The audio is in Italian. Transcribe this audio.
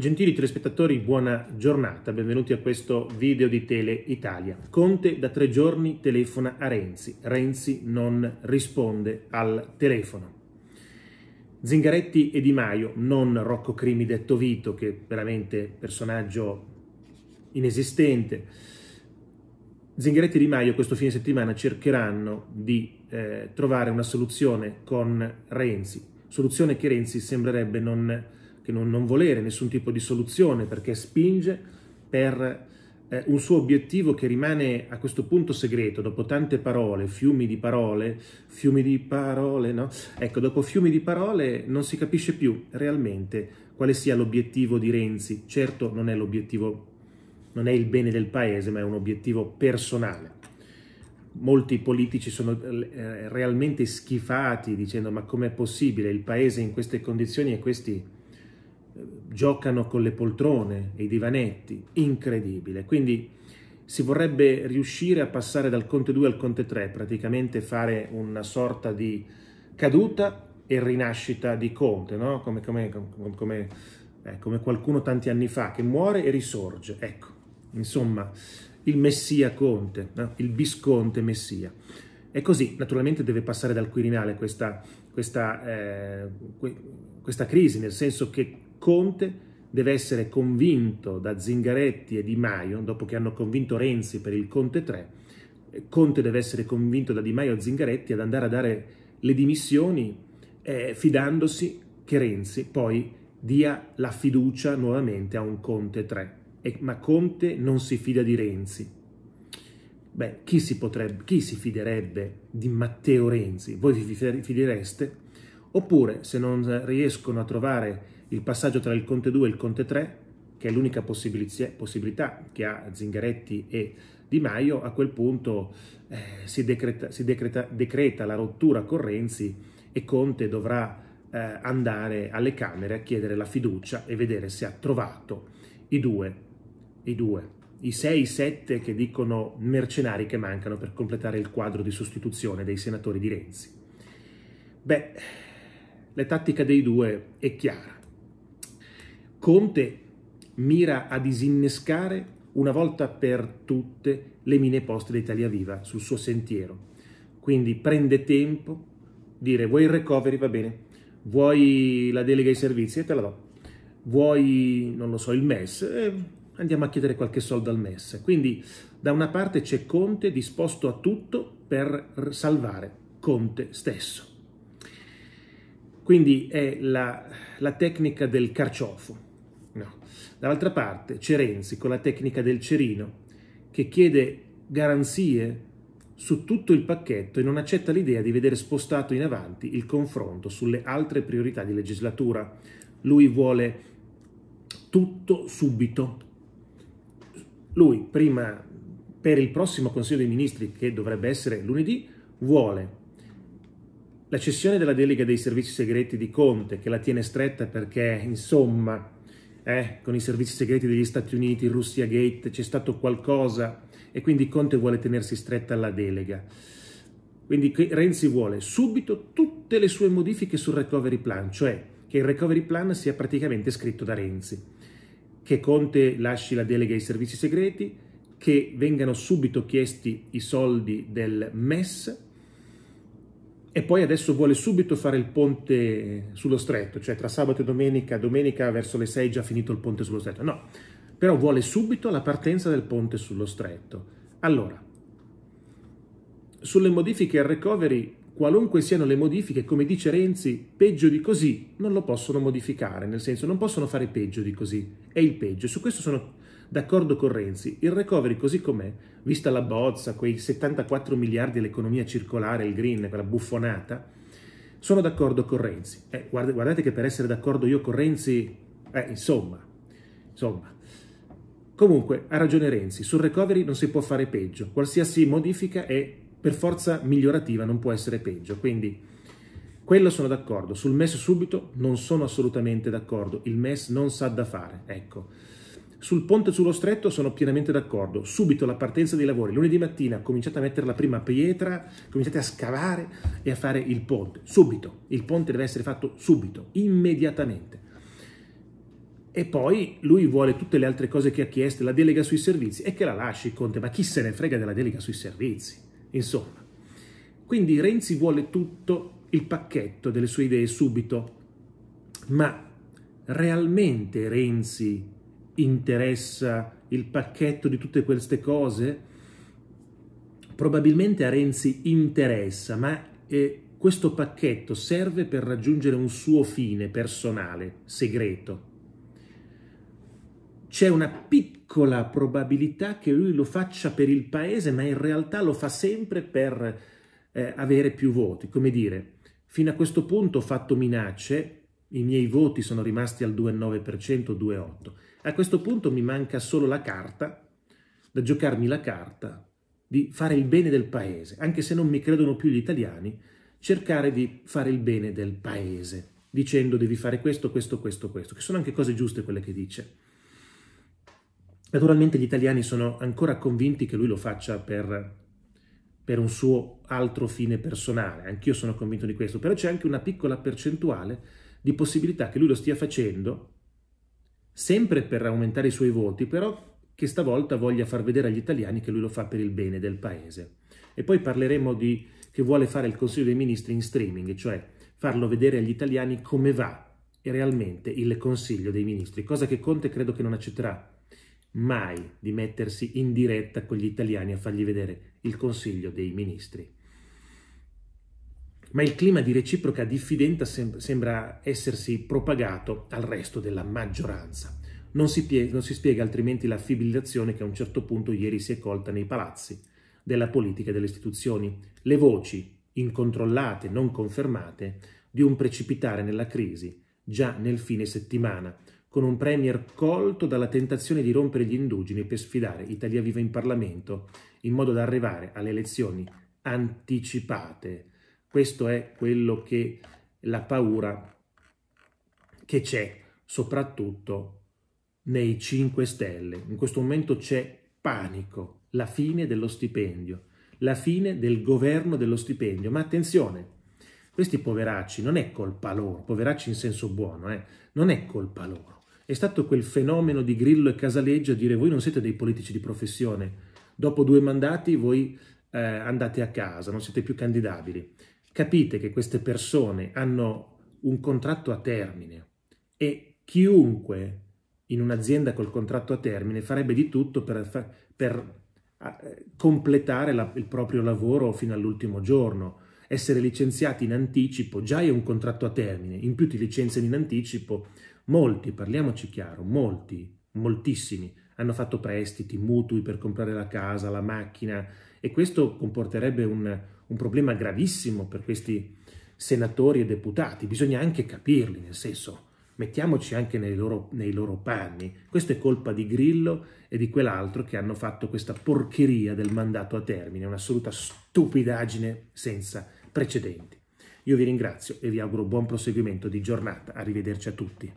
Gentili telespettatori, buona giornata, benvenuti a questo video di Tele Italia. Conte da tre giorni telefona a Renzi, Renzi non risponde al telefono. Zingaretti e Di Maio, non Rocco Crimi detto Vito, che è veramente personaggio inesistente. Zingaretti e Di Maio questo fine settimana cercheranno di eh, trovare una soluzione con Renzi, soluzione che Renzi sembrerebbe non che non, non volere nessun tipo di soluzione perché spinge per eh, un suo obiettivo che rimane a questo punto segreto, dopo tante parole, fiumi di parole, fiumi di parole, no? Ecco, dopo fiumi di parole non si capisce più realmente quale sia l'obiettivo di Renzi. Certo non è l'obiettivo, non è il bene del paese, ma è un obiettivo personale. Molti politici sono eh, realmente schifati dicendo ma com'è possibile il paese in queste condizioni e questi giocano con le poltrone e i divanetti, incredibile. Quindi si vorrebbe riuscire a passare dal Conte 2 al Conte 3, praticamente fare una sorta di caduta e rinascita di Conte, no? come, come, come, eh, come qualcuno tanti anni fa che muore e risorge. Ecco, insomma, il Messia Conte, no? il Visconte Messia. E così, naturalmente, deve passare dal Quirinale questa, questa, eh, questa crisi, nel senso che Conte deve essere convinto da Zingaretti e Di Maio, dopo che hanno convinto Renzi per il Conte 3, Conte deve essere convinto da Di Maio e Zingaretti ad andare a dare le dimissioni eh, fidandosi che Renzi poi dia la fiducia nuovamente a un Conte 3. E, ma Conte non si fida di Renzi. Beh, chi si, potrebbe, chi si fiderebbe di Matteo Renzi? Voi vi fidereste? Oppure, se non riescono a trovare il passaggio tra il Conte 2 e il Conte 3, che è l'unica possibilità che ha Zingaretti e Di Maio, a quel punto eh, si, decreta, si decreta, decreta, la rottura con Renzi e Conte dovrà eh, andare alle Camere a chiedere la fiducia e vedere se ha trovato i due, i due, i 6-7 che dicono mercenari che mancano per completare il quadro di sostituzione dei senatori di Renzi. Beh, la tattica dei due è chiara. Conte mira a disinnescare una volta per tutte le mine poste da Italia Viva sul suo sentiero. Quindi prende tempo, dire vuoi il recovery, va bene, vuoi la delega ai servizi e te la do, vuoi, non lo so, il MES, eh, andiamo a chiedere qualche soldo al MES. Quindi da una parte c'è Conte disposto a tutto per salvare Conte stesso. Quindi è la, la tecnica del carciofo No. Dall'altra parte c'è Renzi con la tecnica del cerino che chiede garanzie su tutto il pacchetto e non accetta l'idea di vedere spostato in avanti il confronto sulle altre priorità di legislatura. Lui vuole tutto subito. Lui prima per il prossimo Consiglio dei Ministri che dovrebbe essere lunedì vuole la cessione della delega dei servizi segreti di Conte che la tiene stretta perché insomma eh, con i servizi segreti degli Stati Uniti, Russia Gate, c'è stato qualcosa e quindi Conte vuole tenersi stretta alla delega. Quindi Renzi vuole subito tutte le sue modifiche sul recovery plan, cioè che il recovery plan sia praticamente scritto da Renzi, che Conte lasci la delega ai servizi segreti, che vengano subito chiesti i soldi del MES e poi adesso vuole subito fare il ponte sullo stretto, cioè tra sabato e domenica, domenica verso le 6 già finito il ponte sullo stretto. No, però vuole subito la partenza del ponte sullo stretto. Allora, sulle modifiche al recovery, qualunque siano le modifiche, come dice Renzi, peggio di così non lo possono modificare, nel senso non possono fare peggio di così, è il peggio. Su questo sono D'accordo con Renzi, il recovery così com'è, vista la bozza, quei 74 miliardi all'economia circolare, il green, quella buffonata, sono d'accordo con Renzi. Eh, guardate che per essere d'accordo io con Renzi, eh, insomma, insomma. Comunque, ha ragione Renzi, sul recovery non si può fare peggio, qualsiasi modifica è per forza migliorativa, non può essere peggio, quindi quello sono d'accordo, sul MES subito non sono assolutamente d'accordo, il MES non sa da fare, ecco. Sul ponte sullo stretto sono pienamente d'accordo. Subito la partenza dei lavori, lunedì mattina cominciate a mettere la prima pietra, cominciate a scavare e a fare il ponte. Subito. Il ponte deve essere fatto subito, immediatamente. E poi lui vuole tutte le altre cose che ha chiesto, la delega sui servizi, e che la lasci il Conte, ma chi se ne frega della delega sui servizi? Insomma. Quindi Renzi vuole tutto il pacchetto delle sue idee subito, ma realmente Renzi interessa il pacchetto di tutte queste cose? Probabilmente a Renzi interessa, ma eh, questo pacchetto serve per raggiungere un suo fine personale, segreto. C'è una piccola probabilità che lui lo faccia per il paese, ma in realtà lo fa sempre per eh, avere più voti. Come dire, fino a questo punto ho fatto minacce, i miei voti sono rimasti al 2,9%, 2,8%. A questo punto mi manca solo la carta, da giocarmi la carta, di fare il bene del paese, anche se non mi credono più gli italiani, cercare di fare il bene del paese, dicendo devi fare questo, questo, questo, questo, che sono anche cose giuste quelle che dice. Naturalmente gli italiani sono ancora convinti che lui lo faccia per, per un suo altro fine personale, anch'io sono convinto di questo, però c'è anche una piccola percentuale di possibilità che lui lo stia facendo sempre per aumentare i suoi voti, però che stavolta voglia far vedere agli italiani che lui lo fa per il bene del paese. E poi parleremo di che vuole fare il Consiglio dei Ministri in streaming, cioè farlo vedere agli italiani come va realmente il Consiglio dei Ministri, cosa che Conte credo che non accetterà mai di mettersi in diretta con gli italiani a fargli vedere il Consiglio dei Ministri ma il clima di reciproca diffidenza sem sembra essersi propagato al resto della maggioranza. Non si, non si spiega altrimenti la fibrillazione che a un certo punto ieri si è colta nei palazzi della politica e delle istituzioni, le voci, incontrollate, non confermate, di un precipitare nella crisi già nel fine settimana, con un premier colto dalla tentazione di rompere gli indugini per sfidare Italia Viva in Parlamento, in modo da arrivare alle elezioni anticipate questo è quello che la paura che c'è soprattutto nei 5 Stelle. In questo momento c'è panico, la fine dello stipendio, la fine del governo dello stipendio. Ma attenzione, questi poveracci non è colpa loro, poveracci in senso buono, eh? non è colpa loro. È stato quel fenomeno di Grillo e Casaleggio a dire voi non siete dei politici di professione, dopo due mandati voi eh, andate a casa, non siete più candidabili capite che queste persone hanno un contratto a termine e chiunque in un'azienda col contratto a termine farebbe di tutto per, per completare la, il proprio lavoro fino all'ultimo giorno. Essere licenziati in anticipo già è un contratto a termine, in più ti licenziano in anticipo molti, parliamoci chiaro, molti, moltissimi, hanno fatto prestiti, mutui per comprare la casa, la macchina e questo comporterebbe un, un problema gravissimo per questi senatori e deputati, bisogna anche capirli, nel senso mettiamoci anche nei loro, nei loro panni, questa è colpa di Grillo e di quell'altro che hanno fatto questa porcheria del mandato a termine, un'assoluta stupidaggine senza precedenti. Io vi ringrazio e vi auguro buon proseguimento di giornata, arrivederci a tutti.